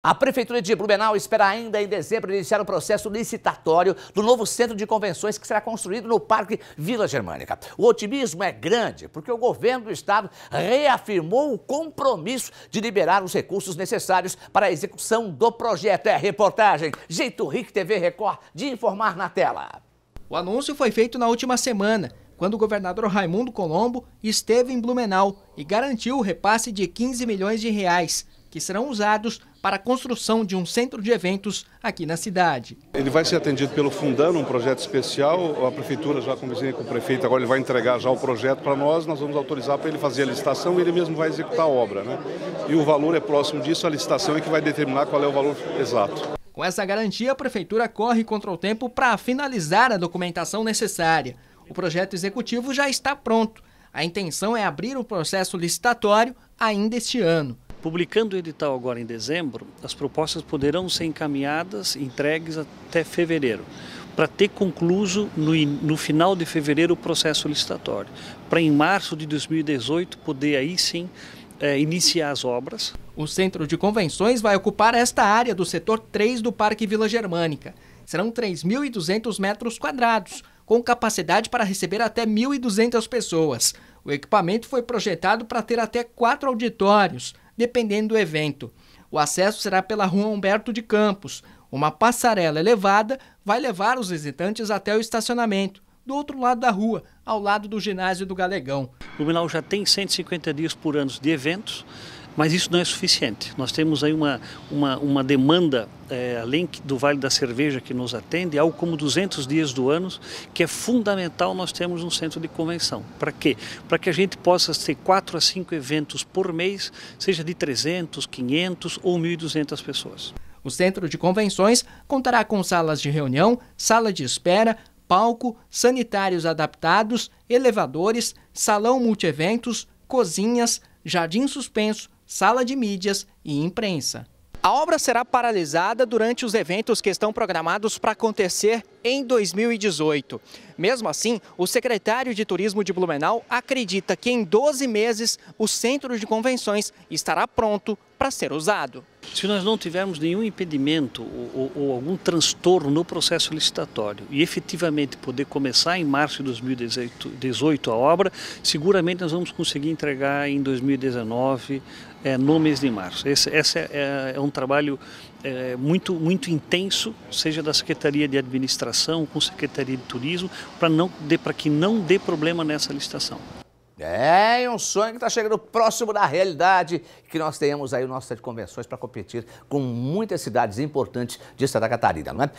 A Prefeitura de Blumenau espera ainda em dezembro iniciar o processo licitatório do novo centro de convenções que será construído no Parque Vila Germânica. O otimismo é grande porque o governo do estado reafirmou o compromisso de liberar os recursos necessários para a execução do projeto. É reportagem Jeito Rick TV Record de informar na tela. O anúncio foi feito na última semana, quando o governador Raimundo Colombo esteve em Blumenau e garantiu o repasse de 15 milhões de reais que serão usados para a construção de um centro de eventos aqui na cidade. Ele vai ser atendido pelo Fundano, um projeto especial. A prefeitura já conversou com o prefeito, agora ele vai entregar já o projeto para nós, nós vamos autorizar para ele fazer a licitação e ele mesmo vai executar a obra. Né? E o valor é próximo disso, a licitação é que vai determinar qual é o valor exato. Com essa garantia, a prefeitura corre contra o tempo para finalizar a documentação necessária. O projeto executivo já está pronto. A intenção é abrir o processo licitatório ainda este ano. Publicando o edital agora em dezembro, as propostas poderão ser encaminhadas e entregues até fevereiro, para ter concluído no, no, final de fevereiro o processo licitatório, para em março de 2018 poder aí sim é, iniciar as obras. O Centro de Convenções vai ocupar esta área do setor 3 do Parque Vila Germânica. Serão 3.200 metros quadrados, com capacidade para receber até 1.200 pessoas. O equipamento foi projetado para ter até quatro auditórios, dependendo do evento. O acesso será pela Rua Humberto de Campos. Uma passarela elevada vai levar os visitantes até o estacionamento, do outro lado da rua, ao lado do ginásio do Galegão. O Milau já tem 150 dias por ano de eventos. Mas isso não é suficiente. Nós temos aí uma, uma, uma demanda, é, além do Vale da Cerveja que nos atende, algo como 200 dias do ano, que é fundamental nós termos um centro de convenção. Para quê? Para que a gente possa ter 4 a 5 eventos por mês, seja de 300, 500 ou 1.200 pessoas. O centro de convenções contará com salas de reunião, sala de espera, palco, sanitários adaptados, elevadores, salão multieventos, cozinhas, jardim suspenso, sala de mídias e imprensa. A obra será paralisada durante os eventos que estão programados para acontecer em 2018. Mesmo assim, o secretário de Turismo de Blumenau acredita que em 12 meses o centro de convenções estará pronto para ser usado. Se nós não tivermos nenhum impedimento ou, ou, algum transtorno no processo licitatório e efetivamente poder começar em março de 2018 a obra, seguramente nós vamos conseguir entregar em 2019, é, eh, no mês de março. Esse, esse é, é um trabalho é, muito, muito intenso, seja da Secretaria de Administração com Secretaria de Turismo, para que não dê problema nessa licitação. É, é, um sonho que está chegando próximo da realidade, que nós tenhamos aí o nosso de convenções para competir com muitas cidades importantes de Santa Catarina, não é?